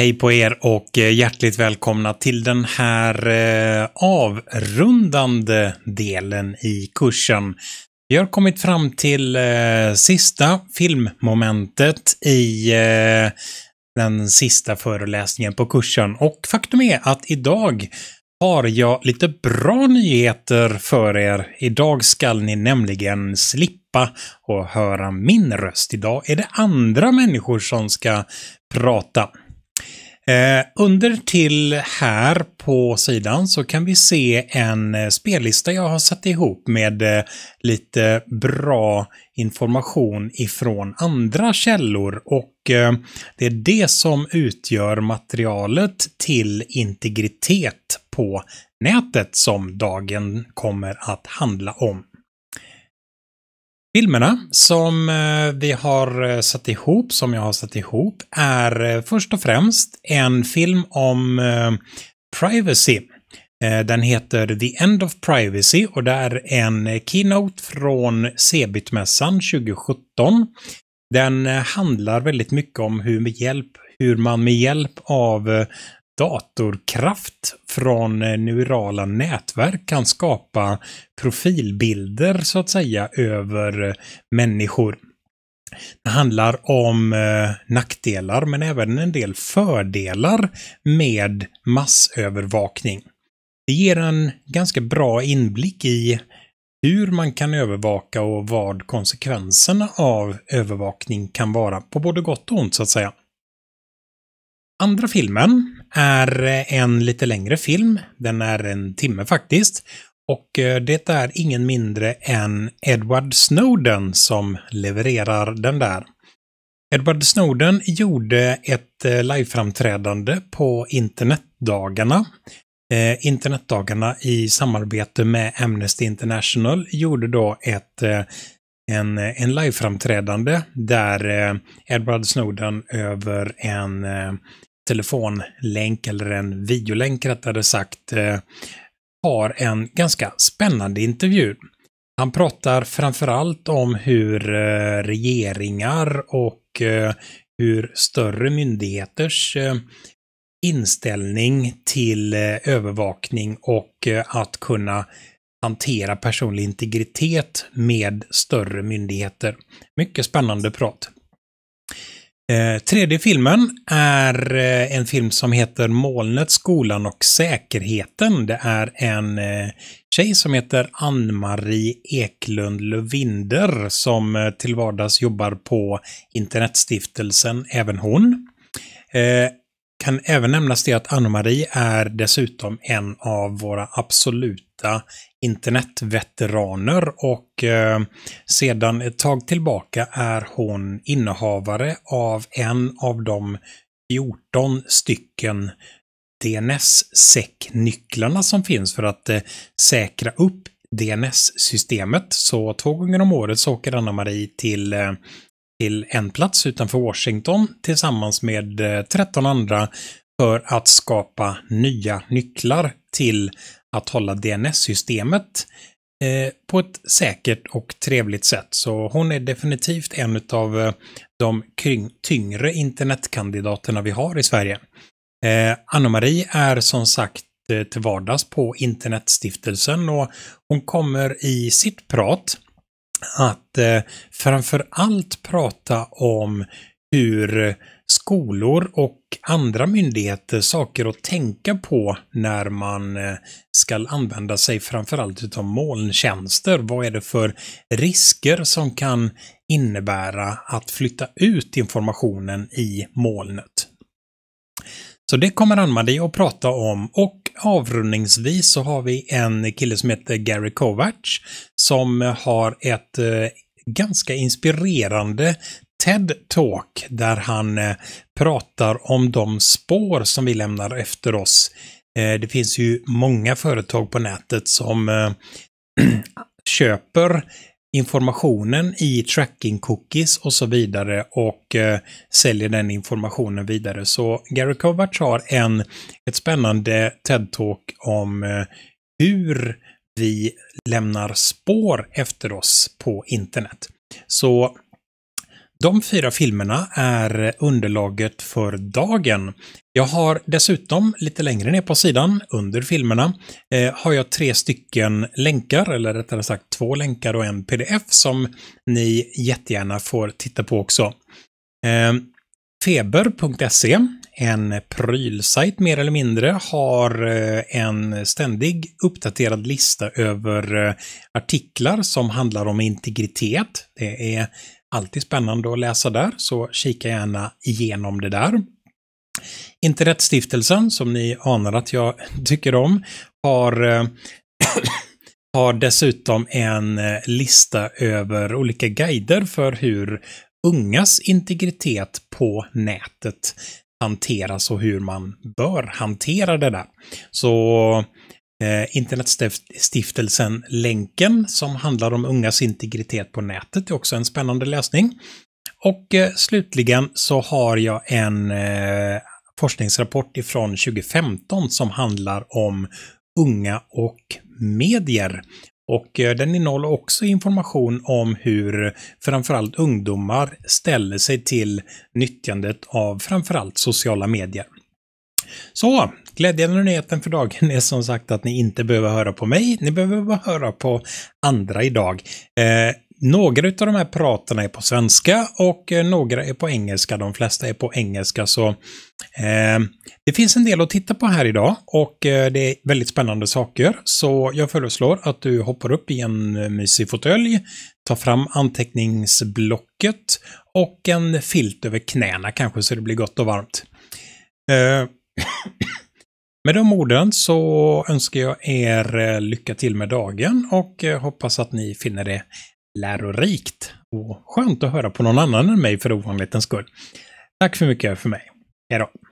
Hej på er och eh, hjärtligt välkomna till den här eh, avrundande delen i kursen. Vi har kommit fram till eh, sista filmmomentet i den sista föreläsningen på kursen och faktum är att idag har jag lite bra nyheter för er. Idag skall ni nämligen slippa att höra min röst. Idag är det andra människor som ska prata. Eh, under till här på sidan så kan vi se en eh, spellista jag har satt ihop med eh, lite bra information ifrån andra källor och det är det som utgör materialet till integritet på nätet som dagen kommer att handla om. Filmerna som eh, vi har eh, satt ihop, som jag har satt ihop, är eh, först och främst en film om privacy. Den heter The End of Privacy och det är en keynote från cebit 2017. Den handlar väldigt mycket om hur, med hjälp, hur man med hjälp av datorkraft från eh, neurala nätverk kan skapa profilbilder så att säga över eh, människor. Det handlar om eh, nackdelar men även en del fördelar med massövervakning. Det ger en ganska bra inblick i hur man kan övervaka och vad konsekvenserna av övervakning kan vara på både gott och ont så att säga andra filmen är en lite längre film. Den är en timme faktiskt. Och eh, det är ingen mindre än Edward Snowden som levererar den där. Edward Snowden gjorde ett eh, liveframträdande på internetdagarna. Eh, internetdagarna i samarbete med Amnesty International gjorde då ett eh, en, eh, en liveframträdande där eh, Edward Snowden över en, telefonlänk eller en videolänk rättare sagt, eh, har en ganska spännande intervju. Han pratar framförallt om hur eh, regeringar och eh, hur större myndigheters inställning till övervakning och att kunna hantera personlig integritet med större myndigheter. Mycket spännande prat. Eh, tredje filmen är eh, en film som heter Molnet, skolan och säkerheten. Det är en eh, tjej som heter Ann-Marie Eklund Lövinder som eh, till vardags jobbar på Internetstiftelsen, även hon. Eh, kan även nämnas det att Ann-Marie är dessutom en av våra absolut detta internetveteraner och eh, sedan ett tag tillbaka är hon innehavare av en av de 14 stycken dns säcknycklarna som finns för att eh, säkra upp DNS-systemet. Så två gånger om året så åker Anna-Marie till eh, till en plats utanför Washington tillsammans med 13 eh, andra för att skapa nya nycklar till att hålla DNS-systemet eh, på ett säkert och trevligt sätt. Så hon är definitivt en av eh, de tyngre internetkandidaterna vi har i Sverige. Eh, Anna-Marie är som sagt eh, till vardags på Internetstiftelsen och hon kommer i sitt prat att eh, framför allt prata om hur skolor och andra myndigheter saker att tänka på när man eh, ska använda sig framförallt utav molntjänster. Vad är det för risker som kan innebära att flytta ut informationen i molnet? Så det kommer Ann-Marie att prata om och avrundningsvis så har vi en kille som heter Gary Kovacs som har ett eh, ganska inspirerande TED-talk där han eh, pratar om de spår som vi lämnar efter oss. Eh, det finns ju många företag på nätet som eh, köper informationen i tracking cookies och så vidare och säljer den informationen vidare. Så Gary Kovacs har en, ett spännande TED-talk om hur vi lämnar spår efter oss på internet. Så de fyra filmerna är underlaget för dagen. Jag har dessutom lite längre ner på sidan, under filmerna, eh, har jag tre stycken länkar, eller rättare sagt två länkar och en pdf som ni jättegärna får titta på också. Eh, feber.se, en prylsajt mer eller mindre, har eh, en ständig uppdaterad lista över eh, artiklar som handlar om integritet. Det är Alltid spännande att läsa där, så kika gärna igenom det där. Internetstiftelsen, som ni anar att jag tycker om, har eh, har dessutom en eh, lista över olika guider för hur ungas integritet på nätet hanteras och hur man bör hantera det där. Så Eh, internetstiftelsen Länken som handlar om ungas integritet på nätet är också en spännande läsning. Och eh, slutligen så har jag en eh, forskningsrapport ifrån 2015 som handlar om unga och medier. Och den innehåller också information om hur framförallt ungdomar ställer sig till nyttjandet av framförallt sociala medier. Så Glädjande nyheten för dagen är som sagt att ni inte behöver höra på mig, ni behöver bara höra på andra idag. Eh, några av de här praterna är på svenska och eh, några är på engelska. De flesta är på engelska så eh, det finns en del att titta på här idag och eh, det är väldigt spännande saker. Så jag föreslår att du hoppar upp i en eh, mysig fåtölj, tar fram anteckningsblocket och en filt över knäna kanske så det blir gott och varmt. Eh, med de orden så önskar jag er eh, lycka till med dagen och eh, hoppas att ni finner det lärorikt och skönt att höra på någon annan än mig för ovanlighetens skull. Tack för mycket för mig. Hejdå.